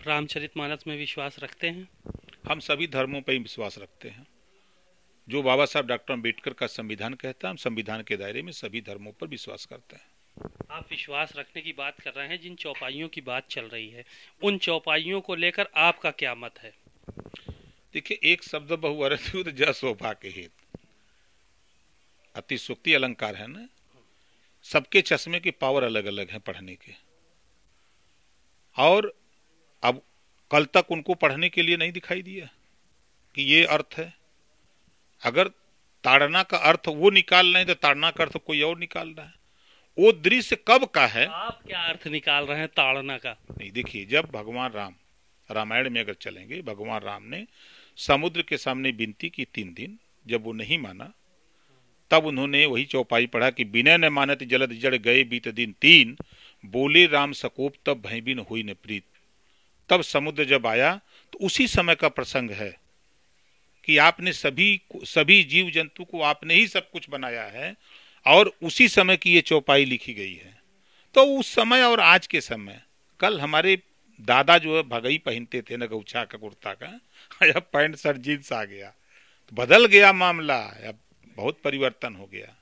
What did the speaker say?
आप रामचरित मानस में विश्वास रखते हैं हम सभी धर्मों पर ही विश्वास रखते हैं जो बाबा साहब डॉक्टर अम्बेडकर का संविधान कहता है हम संविधान के दायरे में सभी धर्मों पर विश्वास करते हैं आप विश्वास रखने की बात कर रहे हैं जिन चौपाइयों की बात चल रही है उन चौपाइयों को लेकर आपका क्या मत है देखिए एक शब्द बहुत ज शोभा के हित अति सुक्ति अलंकार है ना सबके चश्मे के पावर अलग अलग है पढ़ने के और अब कल तक उनको पढ़ने के लिए नहीं दिखाई दिया कि ये अर्थ है अगर ताड़ना का अर्थ वो निकाल रहे तो ताड़ना का अर्थ कोई और निकालना है वो दृश्य कब का है आप क्या अर्थ निकाल रहे हैं ताड़ना का नहीं देखिए जब भगवान राम रामायण में अगर चलेंगे भगवान राम ने समुद्र के सामने विनती की तीन दिन जब वो नहीं माना तब उन्होंने वही चौपाई पढ़ा कि बिना न मानत जलद जड़ गए बीत दिन तीन बोले राम सकोप तब भयबीन हुई न प्रीत तब समुद्र जब आया तो उसी समय का प्रसंग है कि आपने सभी सभी जीव जंतु को आपने ही सब कुछ बनाया है और उसी समय की ये चौपाई लिखी गई है तो उस समय और आज के समय कल हमारे दादा जो है भगई पहनते थे न गौछा का कुर्ता का अब पैंट शर्ट जीन्स आ गया तो बदल गया मामला अब बहुत परिवर्तन हो गया